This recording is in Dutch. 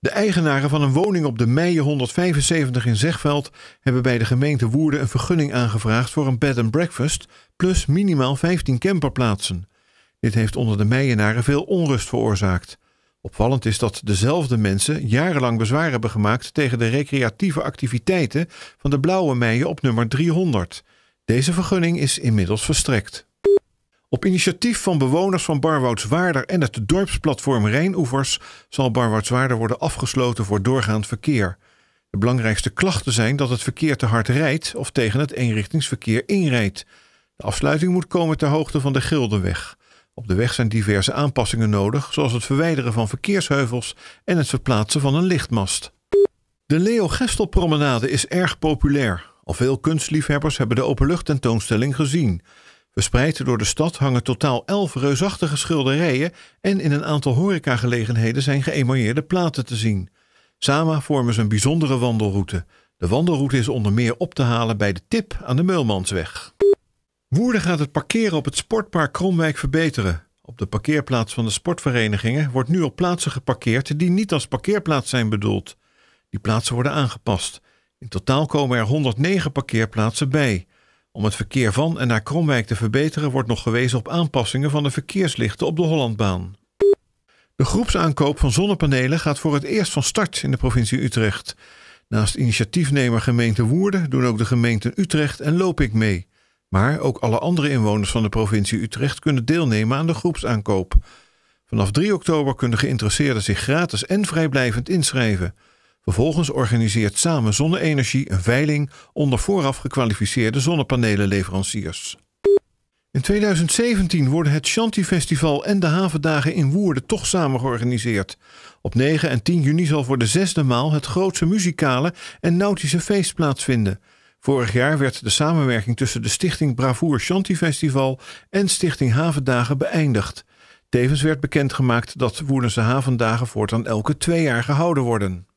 De eigenaren van een woning op de Meije 175 in Zegveld hebben bij de gemeente Woerden een vergunning aangevraagd voor een bed and breakfast plus minimaal 15 camperplaatsen. Dit heeft onder de Meijenaren veel onrust veroorzaakt. Opvallend is dat dezelfde mensen jarenlang bezwaar hebben gemaakt tegen de recreatieve activiteiten van de Blauwe Meijen op nummer 300. Deze vergunning is inmiddels verstrekt. Op initiatief van bewoners van Barwoudswaarder en het dorpsplatform Rijnoevers zal Barwoudswaarder worden afgesloten voor doorgaand verkeer. De belangrijkste klachten zijn dat het verkeer te hard rijdt of tegen het eenrichtingsverkeer inrijdt. De afsluiting moet komen ter hoogte van de Gildenweg. Op de weg zijn diverse aanpassingen nodig, zoals het verwijderen van verkeersheuvels en het verplaatsen van een lichtmast. De Leo Gestelpromenade is erg populair. Al veel kunstliefhebbers hebben de openluchttentoonstelling gezien. Verspreid door de stad hangen totaal elf reusachtige schilderijen en in een aantal horecagelegenheden zijn geëmailleerde platen te zien. Samen vormen ze een bijzondere wandelroute. De wandelroute is onder meer op te halen bij de tip aan de Meulmansweg. Woerden gaat het parkeren op het sportpark Kromwijk verbeteren. Op de parkeerplaats van de sportverenigingen wordt nu op plaatsen geparkeerd die niet als parkeerplaats zijn bedoeld. Die plaatsen worden aangepast. In totaal komen er 109 parkeerplaatsen bij. Om het verkeer van en naar Kromwijk te verbeteren wordt nog gewezen op aanpassingen van de verkeerslichten op de Hollandbaan. De groepsaankoop van zonnepanelen gaat voor het eerst van start in de provincie Utrecht. Naast initiatiefnemer gemeente Woerden doen ook de gemeenten Utrecht en Lopik mee. Maar ook alle andere inwoners van de provincie Utrecht kunnen deelnemen aan de groepsaankoop. Vanaf 3 oktober kunnen geïnteresseerden zich gratis en vrijblijvend inschrijven. Vervolgens organiseert Samen Zonne-Energie een veiling onder vooraf gekwalificeerde zonnepanelenleveranciers. In 2017 worden het Shanti Festival en de havendagen in Woerden toch samen georganiseerd. Op 9 en 10 juni zal voor de zesde maal het grootste muzikale en nautische feest plaatsvinden. Vorig jaar werd de samenwerking tussen de Stichting Bravoer Shanti Festival en Stichting Havendagen beëindigd. Tevens werd bekendgemaakt dat Woerdense havendagen voortaan elke twee jaar gehouden worden.